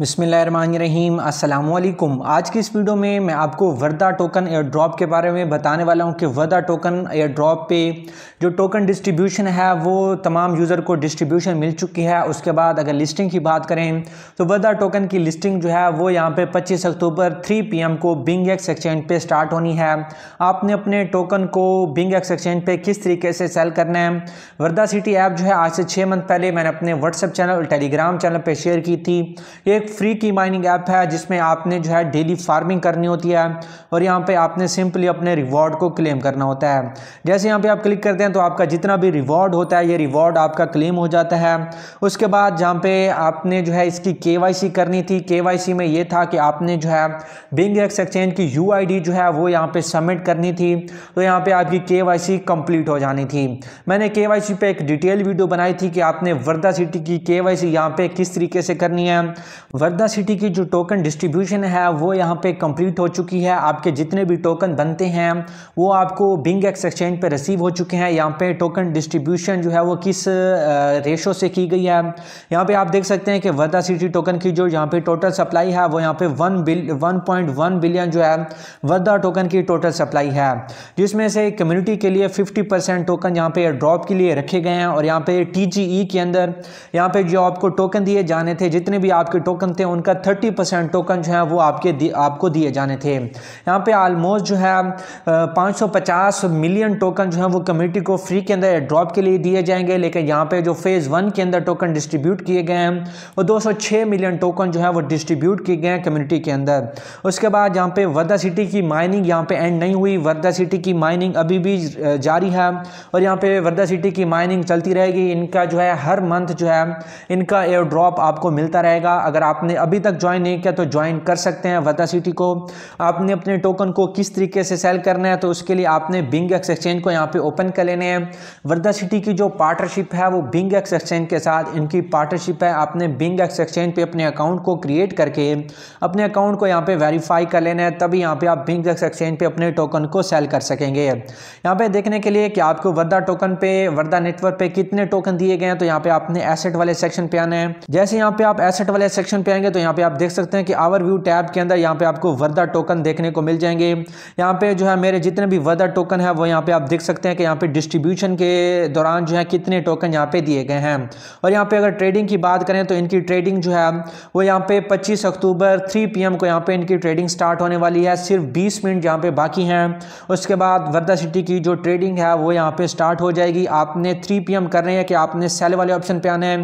बिसमीम अल्लाम आज की इस वीडियो में मैं आपको वर्दा टोकन एयर ड्रॉप के बारे में बताने वाला हूं कि वर्दा टोकन एयर ड्रॉप पे जो टोकन डिस्ट्रीब्यूशन है वो तमाम यूज़र को डिस्ट्रीब्यूशन मिल चुकी है उसके बाद अगर लिस्टिंग की बात करें तो वर्दा टोकन की लिस्टिंग जो है वो यहाँ पर पच्चीस अक्टूबर थ्री पी को बिंग एक्स एक्सचेंज पर स्टार्ट होनी है आपने अपने टोकन को बिंग एक्स एक्सचेंज पर किस तरीके से सेल करना है वर्दा सिटी ऐप जो है आज से छः मंथ पहले मैंने अपने व्हाट्सअप चैनल और टेलीग्राम चैनल पर शेयर की थी एक फ्री की माइनिंग ऐप है जिसमें आपने जो है डेली फार्मिंग करनी होती है और यहाँ पे आपने सिंपली अपने रिवॉर्ड को क्लेम करना होता है जैसे यहाँ पे आप क्लिक करते हैं तो आपका जितना भी रिवॉर्ड होता है ये रिवॉर्ड आपका क्लेम हो जाता है उसके बाद जहाँ पे आपने जो है इसकी के करनी थी के में ये था कि आपने जो है बिंग एक्स एक्सचेंज की यू जो है वो यहाँ पर सबमिट करनी थी तो यहाँ पर आपकी के कंप्लीट हो जानी थी मैंने के वाई एक डिटेल वीडियो बनाई थी कि आपने वर्धा सिटी की के वाई यहाँ पर किस तरीके से करनी है वर्धा सिटी की जो टोकन डिस्ट्रीब्यूशन है वो यहाँ पे कंप्लीट हो चुकी है आपके जितने भी टोकन बनते हैं वो आपको बिंग एक्स एक्सचेंज पे रिसीव हो चुके हैं यहाँ पे टोकन डिस्ट्रीब्यूशन जो है वो किस रेशो से की गई है यहाँ पे आप देख सकते हैं कि वर्धा सिटी टोकन की जो यहाँ पे टोटल सप्लाई है वो यहाँ पे one bil one point one billion जो है वर्धा टोकन की टोटल सप्लाई है जिसमें से कम्युनिटी के लिए फिफ्टी परसेंट टोकन यहाँ पे ड्रॉप के लिए रखे गए हैं और यहाँ पे टी e के अंदर यहाँ पे जो आपको टोकन दिए जाने थे जितने भी आपके टोकन टोकन थे उनका थर्टी परसेंट टोकन जो है वो आपके दि, आपको दिए जाने थे यहाँ पे आलमोस्ट जो है पाँच सौ पचास मिलियन टोकन जो है वो कम्युनिटी को फ्री के अंदर ड्रॉप के लिए दिए जाएंगे लेकिन यहाँ पे जो फेज़ वन के अंदर टोकन डिस्ट्रीब्यूट किए गए हैं वो दो सौ मिलियन टोकन जो है वो डिस्ट्रीब्यूट किए गए हैं कम्युनिटी के अंदर उसके बाद यहाँ पे वर्धा सिटी की माइनिंग यहाँ पे एंड नहीं हुई वर्धा सिटी की माइनिंग अभी भी जारी है और यहाँ पे वर्धा सिटी की माइनिंग चलती रहेगी इनका जो है हर मंथ जो है इनका एयर ड्रॉप आपको मिलता रहेगा अगर आपने अभी तक ज्वाइन नहीं किया तो ज्वाइन कर सकते हैं वता सिटी को आपने अपने टोकन को किस तरीके से सेल करना है तो उसके लिए आपने बिंग एक्स एक्सचेंज को यहाँ पे ओपन कर लेने हैं वर्धा सिटी की जो पार्टनरशिप है वो बिंग एक्स एक्सचेंज के साथ इनकी पार्टनरशिप है आपने बिंग एक्स एक्सचेंज पे अपने अकाउंट को क्रिएट करके अपने अकाउंट को यहाँ पे वेरीफाई कर लेना है तभी यहाँ पे आप बिंग एक्स एक्सचेंज पे अपने टोकन को सेल कर सकेंगे यहाँ पे देखने के लिए कि आपको वर्धा टोकन पे वर्धा नेटवर्क पे कितने टोकन दिए गए हैं तो यहाँ पे आपने एसेट वाले सेक्शन पे आना है जैसे यहाँ पे आप एसेट वाले सेक्शन सेक्शन पे आएंगे तो यहाँ पे आप देख सकते हैं कि आवर व्यू टैब के अंदर यहाँ पे आपको वर्दा टोकन देखने को मिल जाएंगे यहाँ पे जो है मेरे जितने भी वर्दा टोकन है वो यहाँ पे आप देख सकते हैं कि यहाँ पे डिस्ट्रीब्यूशन के दौरान जो है कितने टोकन यहाँ पे दिए गए हैं और यहाँ पे अगर ट्रेडिंग की बात करें तो इनकी ट्रेडिंग जो है वो यहाँ पे पच्चीस अक्टूबर थ्री पी को यहाँ पे इनकी ट्रेडिंग स्टार्ट होने वाली है सिर्फ बीस मिनट यहाँ पे बाकी हैं उसके बाद वर्दा सिटी की जो ट्रेडिंग है वो यहाँ पे स्टार्ट हो जाएगी आपने थ्री पी कर रहे हैं कि आपने सेल वाले ऑप्शन पे आना है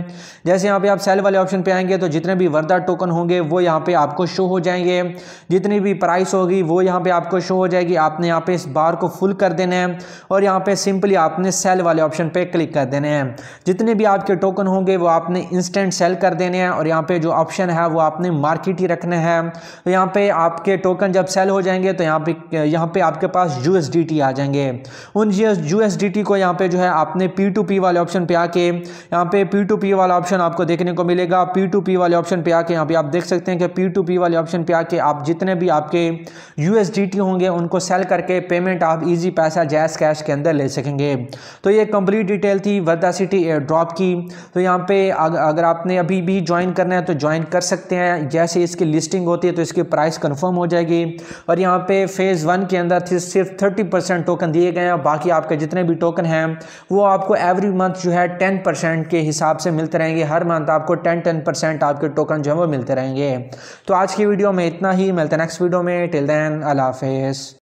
जैसे यहाँ पे आप सेल वाले ऑप्शन पे आएंगे तो जितने भी मकदार टोकन होंगे वो यहाँ पे आपको शो हो जाएंगे जितनी भी प्राइस होगी वो यहाँ पे आपको शो हो जाएगी आपने यहाँ पे इस बार को फुल कर देना है और यहाँ पे सिंपली आपने सेल वाले ऑप्शन पे क्लिक कर देने हैं जितने भी आपके टोकन होंगे वो आपने इंस्टेंट सेल कर देने हैं और यहाँ पे जो ऑप्शन है वो आपने मार्केट ही रखना है तो यहाँ पे आपके टोकन जब सेल हो जाएंगे तो यहाँ पे यहाँ पे आपके पास यू आ जाएंगे उन यू को यहाँ पे जो है आपने पी वाले ऑप्शन पे आके यहाँ पे पी वाला ऑप्शन आपको देखने को मिलेगा पी वाले ऑप्शन पे आके यहाँ पे आप देख सकते हैं कि पी टू पी वाले ऑप्शन पे आके आप जितने भी आपके यू होंगे उनको सेल करके पेमेंट आप इजी पैसा जैस कैश के अंदर ले सकेंगे तो ये कंप्लीट डिटेल थी वर्दा सिटी एयर ड्रॉप की तो यहाँ पे अगर आपने अभी भी ज्वाइन करना है तो ज्वाइन कर सकते हैं जैसे इसकी लिस्टिंग होती है तो इसकी प्राइस कन्फर्म हो जाएगी और यहाँ पर फ़ेज़ वन के अंदर सिर्फ थर्टी परसेंट टोकन दिए गए हैं बाकी आपके जितने भी टोकन हैं वो आपको एवरी मंथ जो है टेन परसेंट के हिसाब से मिलते रहेंगे हर मंथ आपको टेन टेन परसेंट आपके टोकन जो है वो मिलते रहेंगे तो आज की वीडियो में इतना ही मिलते हैं नेक्स्ट वीडियो में टिल देन अल्लाह